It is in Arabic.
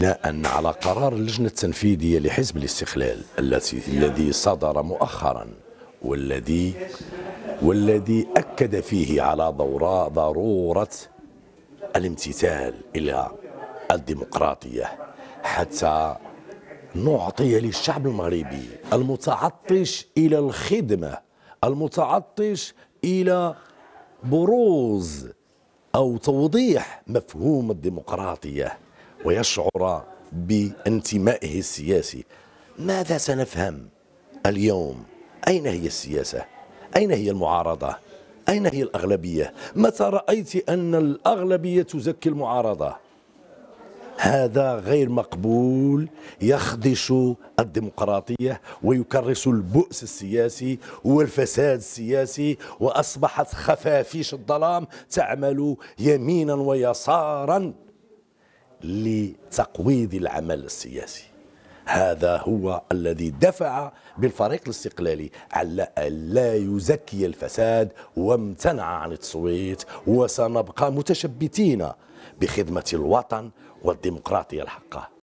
بناء على قرار اللجنة التنفيذية لحزب الاستقلال التي الذي صدر مؤخرا والذي والذي أكد فيه على ضروره, ضرورة الامتثال إلى الديمقراطية حتى نعطي للشعب المغربي المتعطش إلى الخدمة المتعطش إلى بروز أو توضيح مفهوم الديمقراطية ويشعر بانتمائه السياسي ماذا سنفهم اليوم أين هي السياسة أين هي المعارضة أين هي الأغلبية متى رأيت أن الأغلبية تزكي المعارضة هذا غير مقبول يخدش الديمقراطية ويكرس البؤس السياسي والفساد السياسي وأصبحت خفافيش الظلام تعمل يمينا ويسارا لتقويض العمل السياسي هذا هو الذي دفع بالفريق الاستقلالي على ألا يزكي الفساد وامتنع عن التصويت وسنبقى متشبتين بخدمة الوطن والديمقراطية الحقة